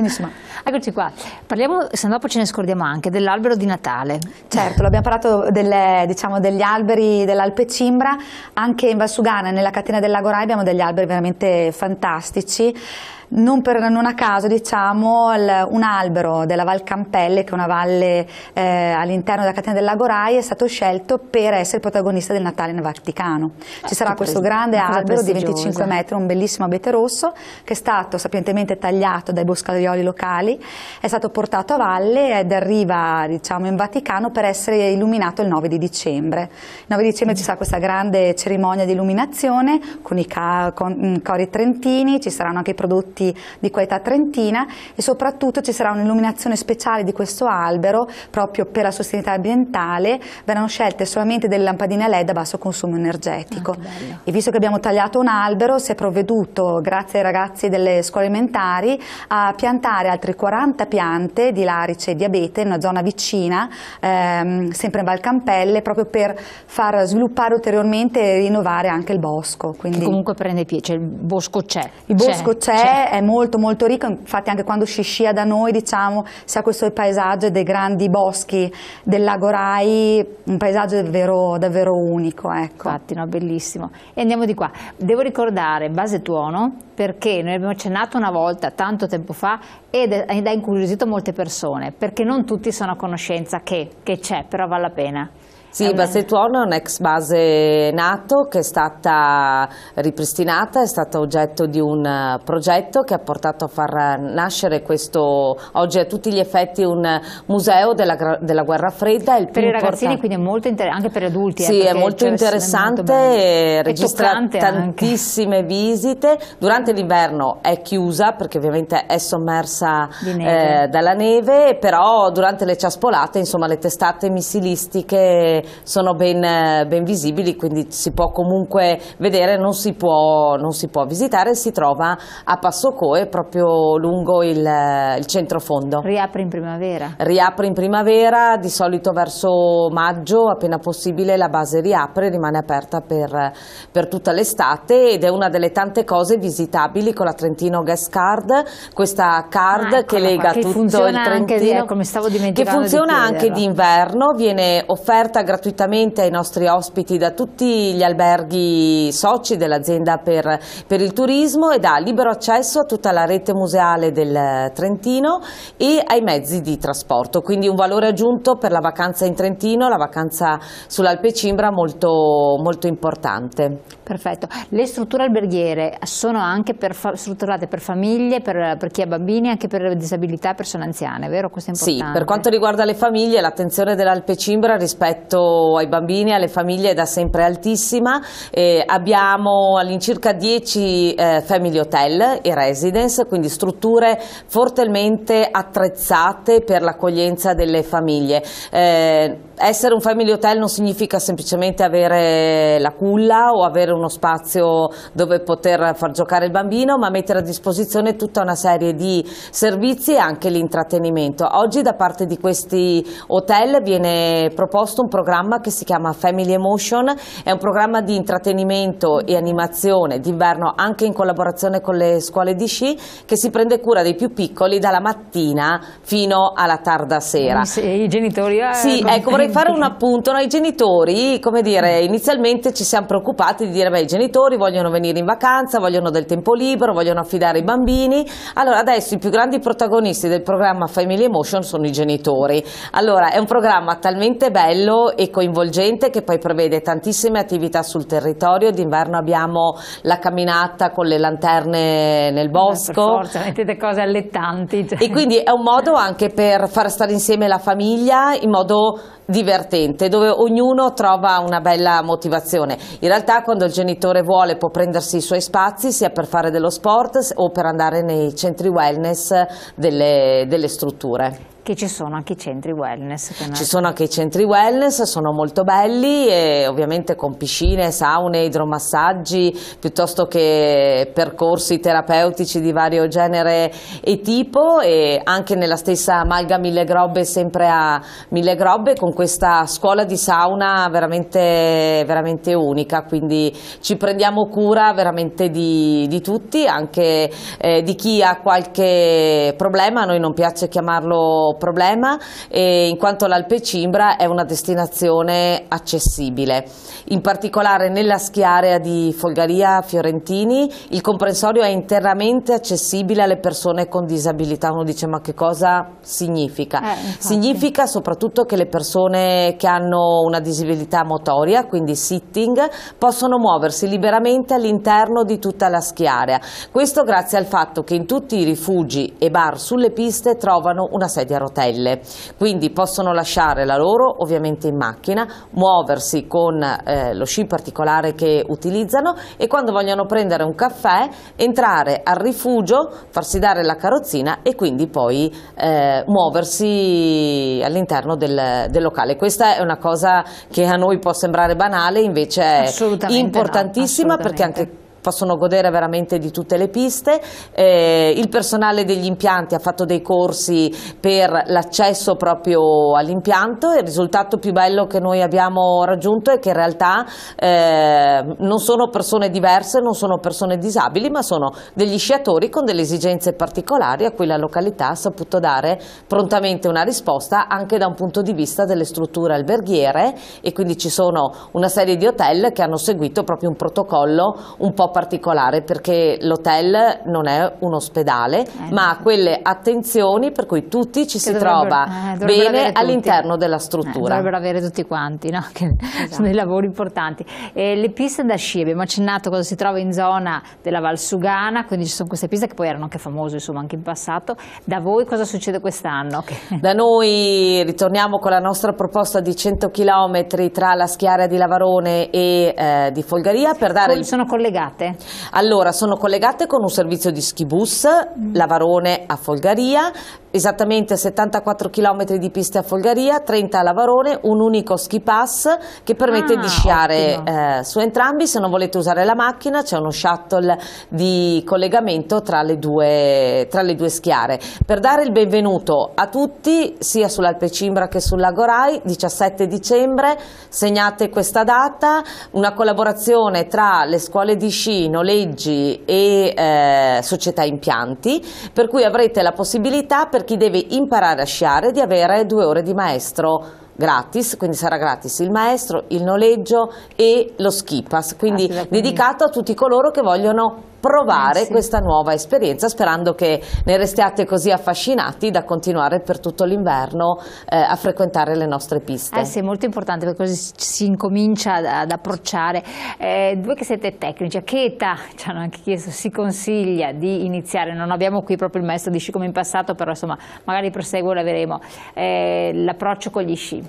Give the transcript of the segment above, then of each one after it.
Quindi insomma... Eccoci qua, parliamo, se no dopo ce ne scordiamo anche, dell'albero di Natale. Certo, l'abbiamo parlato delle, diciamo, degli alberi dell'Alpe Cimbra, anche in Valsugana, nella catena del Lago Rai abbiamo degli alberi veramente fantastici. Non, per, non a caso diciamo il, un albero della Val Campelle, che è una valle eh, all'interno della catena del Lago è stato scelto per essere il protagonista del Natale nel Vaticano. Ci sarà questo grande albero di 25 metri, un bellissimo abete rosso, che è stato sapientemente tagliato dai boscaioli locali, è stato portato a valle ed arriva diciamo, in Vaticano per essere illuminato il 9 di dicembre. Il 9 di dicembre mm. ci sarà questa grande cerimonia di illuminazione con i ca con, mm, cori trentini, ci saranno anche i prodotti piatti di qualità trentina e soprattutto ci sarà un'illuminazione speciale di questo albero proprio per la sostenibilità ambientale, verranno scelte solamente delle lampadine LED a basso consumo energetico. Ah, e visto che abbiamo tagliato un albero si è provveduto, grazie ai ragazzi delle scuole elementari, a piantare altre 40 piante di larice e diabete in una zona vicina, ehm, sempre in Valcampelle, proprio per far sviluppare ulteriormente e rinnovare anche il bosco. Quindi... Che comunque prende piede, cioè il bosco c'è. Il bosco c'è, è molto molto ricco, infatti anche quando si scia da noi diciamo si ha questo paesaggio dei grandi boschi del lago Rai, un paesaggio davvero, davvero unico. Ecco. Infatti, no, bellissimo. E andiamo di qua. Devo ricordare Base Tuono perché noi abbiamo accennato una volta, tanto tempo fa, ed, ed ha incuriosito molte persone, perché non tutti sono a conoscenza che c'è, però vale la pena. Sì, Bassetuono è un'ex base NATO che è stata ripristinata, è stata oggetto di un eh, progetto che ha portato a far nascere questo, oggi a tutti gli effetti, un museo della, della guerra fredda. per i ragazzini quindi è molto interessante, anche per gli adulti. Eh, sì, eh, è molto interessante, è molto eh, registra tantissime anche. visite, durante l'inverno è chiusa perché ovviamente è sommersa neve. Eh, dalla neve, però durante le ciaspolate, insomma le testate missilistiche sono ben, eh, ben visibili, quindi si può comunque vedere, non si può, non si può visitare, si trova a Passo Coe, proprio lungo il, il centrofondo. Riapre in primavera? Riapre in primavera, di solito verso maggio, appena possibile la base riapre, rimane aperta per, per tutta l'estate ed è una delle tante cose visitabili con la Trentino Guest Card, questa card ah, ecco che lega qua, che tutto il Trentino, anche, ecco, che funziona di anche d'inverno, viene offerta gratuitamente ai nostri ospiti da tutti gli alberghi soci dell'azienda per, per, il turismo e dà libero accesso a tutta la rete museale del Trentino e ai mezzi di trasporto, quindi un valore aggiunto per la vacanza in Trentino, la vacanza sull'Alpe Cimbra molto, molto importante. Perfetto, le strutture alberghiere sono anche per strutturate per famiglie, per, per chi ha bambini, e anche per disabilità, persone anziane, vero? Questo è importante. Sì, per quanto riguarda le famiglie l'attenzione dell'Alpe Cimbra rispetto ai bambini e alle famiglie è da sempre altissima, eh, abbiamo all'incirca 10 eh, family hotel e residence, quindi strutture fortemente attrezzate per l'accoglienza delle famiglie. Eh, essere un family hotel non significa semplicemente avere la culla o avere uno spazio dove poter far giocare il bambino, ma mettere a disposizione tutta una serie di servizi e anche l'intrattenimento. Oggi da parte di questi hotel viene proposto un programma programma che si chiama Family Emotion, è un programma di intrattenimento e animazione d'inverno anche in collaborazione con le scuole di sci che si prende cura dei più piccoli dalla mattina fino alla tarda sera. I genitori... Eh, sì, ecco, vorrei fare un appunto, i genitori, come dire, inizialmente ci siamo preoccupati di dire, beh, i genitori vogliono venire in vacanza, vogliono del tempo libero, vogliono affidare i bambini, allora adesso i più grandi protagonisti del programma Family Emotion sono i genitori. Allora, è un programma talmente bello e coinvolgente che poi prevede tantissime attività sul territorio. D'inverno abbiamo la camminata con le lanterne nel eh, bosco. Per forza, mettete cose allettanti. Cioè. E quindi è un modo anche per far stare insieme la famiglia in modo divertente, dove ognuno trova una bella motivazione. In realtà quando il genitore vuole può prendersi i suoi spazi sia per fare dello sport o per andare nei centri wellness delle, delle strutture che ci sono anche i centri wellness. Ci sono anche i centri wellness, sono molto belli e ovviamente con piscine, saune, idromassaggi, piuttosto che percorsi terapeutici di vario genere e tipo e anche nella stessa Malga Grobbe, sempre a Mille Grobbe, con questa scuola di sauna veramente, veramente unica, quindi ci prendiamo cura veramente di, di tutti, anche eh, di chi ha qualche problema, a noi non piace chiamarlo problema eh, in quanto l'Alpe Cimbra è una destinazione accessibile. In particolare nella schiarea di Folgaria Fiorentini il comprensorio è interamente accessibile alle persone con disabilità. Uno dice ma che cosa significa? Eh, significa soprattutto che le persone che hanno una disabilità motoria, quindi sitting, possono muoversi liberamente all'interno di tutta la schiarea. Questo grazie al fatto che in tutti i rifugi e bar sulle piste trovano una sedia rotelle, quindi possono lasciare la loro ovviamente in macchina, muoversi con eh, lo sci particolare che utilizzano e quando vogliono prendere un caffè entrare al rifugio, farsi dare la carrozzina e quindi poi eh, muoversi all'interno del, del, locale. Questa è una cosa che a noi può sembrare banale, invece è importantissima no, perché anche possono godere veramente di tutte le piste. Eh, il personale degli impianti ha fatto dei corsi per l'accesso proprio all'impianto e il risultato più bello che noi abbiamo raggiunto è che in realtà eh, non sono persone diverse, non sono persone disabili, ma sono degli sciatori con delle esigenze particolari a cui la località ha saputo dare prontamente una risposta anche da un punto di vista delle strutture alberghiere e quindi ci sono una serie di hotel che hanno seguito proprio un protocollo un po' particolare perché l'hotel non è un ospedale, eh, ma ha quelle attenzioni per cui tutti ci si trova eh, bene all'interno della eh, struttura. Eh, dovrebbero avere tutti quanti, no? che esatto. sono dei lavori importanti. E le piste da sci, abbiamo accennato cosa si trova in zona della Valsugana, quindi ci sono queste piste che poi erano anche famose insomma, anche in passato. Da voi cosa succede quest'anno? Da noi ritorniamo con la nostra proposta di 100 km tra la Schiara di Lavarone e eh, di Folgaria per dare... sono collegate collegate? Allora, sono collegate con un servizio di schibus, mm. Lavarone a Folgaria, esattamente 74 km di piste a Folgaria, 30 a Lavarone, un unico ski pass che permette ah, di sciare eh, su entrambi, se non volete usare la macchina c'è uno shuttle di collegamento tra le, due, tra le due schiare. Per dare il benvenuto a tutti, sia sull'Alpe Cimbra che sul Lago 17 dicembre, segnate questa data, una collaborazione tra le scuole di sci TC noleggi e eh, società impianti, per cui avrete la possibilità per chi deve imparare a sciare di avere due ore di maestro gratis, quindi sarà gratis il maestro, il noleggio e lo ski pass, quindi ah, dedicato a tutti coloro che vogliono provare eh, sì. questa nuova esperienza sperando che ne restiate così affascinati da continuare per tutto l'inverno eh, a frequentare le nostre piste. Eh sì, è molto importante perché così si incomincia ad, approcciare. Eh, voi che siete tecnici, a che età ci hanno anche chiesto, si consiglia di iniziare? Non abbiamo qui proprio il maestro di sci come in passato, però insomma magari proseguo la vedremo. Eh, l'approccio con gli sci.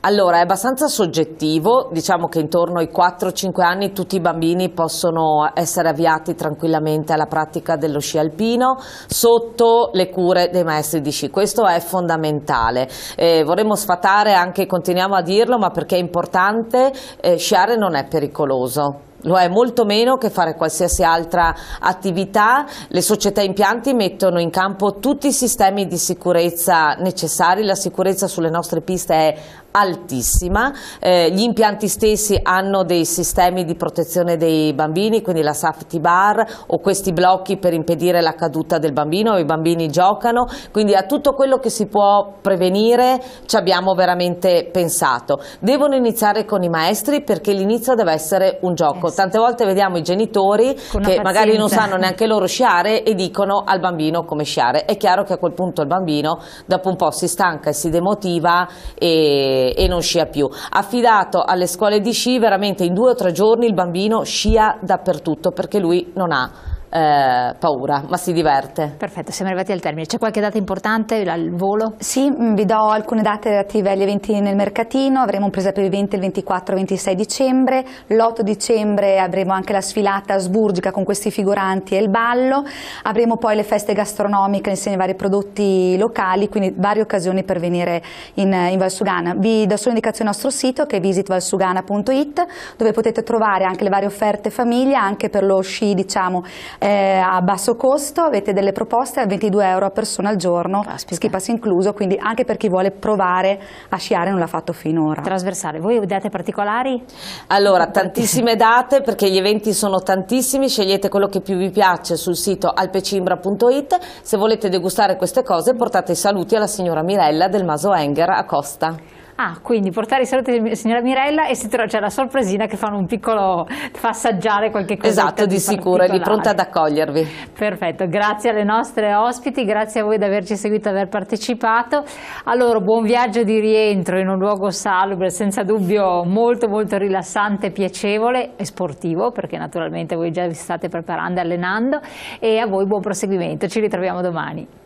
Allora, è abbastanza soggettivo, diciamo che intorno ai 4-5 anni tutti i bambini possono essere avviati tranquillamente tranquillamente alla pratica dello sci alpino sotto le cure dei maestri di sci. Questo è fondamentale. Eh, vorremmo sfatare anche, continuiamo a dirlo, ma perché è importante, eh, sciare non è pericoloso lo è molto meno che fare qualsiasi altra attività. Le società impianti mettono in campo tutti i sistemi di sicurezza necessari, la sicurezza sulle nostre piste è altissima, eh, gli impianti stessi hanno dei sistemi di protezione dei bambini, quindi la safety bar o questi blocchi per impedire la caduta del bambino, i bambini giocano, quindi a tutto quello che si può prevenire ci abbiamo veramente pensato. Devono iniziare con i maestri perché l'inizio deve essere un gioco. Eh tante volte vediamo i genitori che pazienza. magari non sanno neanche loro sciare e dicono al bambino come sciare. È chiaro che a quel punto il bambino dopo un po' si stanca e si demotiva e, e non scia più. Affidato alle scuole di sci veramente in due o tre giorni il bambino scia dappertutto perché lui non ha eh, paura, ma si diverte. Perfetto, siamo arrivati al termine. C'è qualche data importante al volo? Sì, mm, vi do alcune date relative agli eventi nel mercatino. Avremo un presaprivente il 24 e 26 dicembre. L'8 dicembre avremo anche la sfilata asburgica con questi figuranti e il ballo. Avremo poi le feste gastronomiche insieme ai vari prodotti locali, quindi varie occasioni per venire in, in Valsugana. Vi do solo indicazione al nostro sito che è visitvalsugana.it dove potete trovare anche le varie offerte famiglia anche per lo sci diciamo eh, a basso costo, avete delle proposte a 22 euro a persona al giorno, Aspetta. ski pass incluso, quindi anche per chi vuole provare a sciare non l'ha fatto finora. Trasversale, voi date particolari? Allora, tantissime date perché gli eventi sono tantissimi, scegliete quello che più vi piace sul sito alpecimbra.it, se volete degustare queste cose portate i saluti alla signora Mirella del Maso Enger a Costa. Ah, quindi portare i saluti signora Mirella e si trova, c'è la sorpresina che fanno un piccolo, fa assaggiare qualche cosa. Esatto, di sicuro, è lì pronta ad accogliervi. Perfetto, grazie alle nostre ospiti, grazie a voi di averci seguito e aver partecipato. Allora, buon viaggio di rientro in un luogo salubre, senza dubbio molto molto rilassante, piacevole e sportivo, perché naturalmente voi già vi state preparando e allenando e a voi buon proseguimento, ci ritroviamo domani.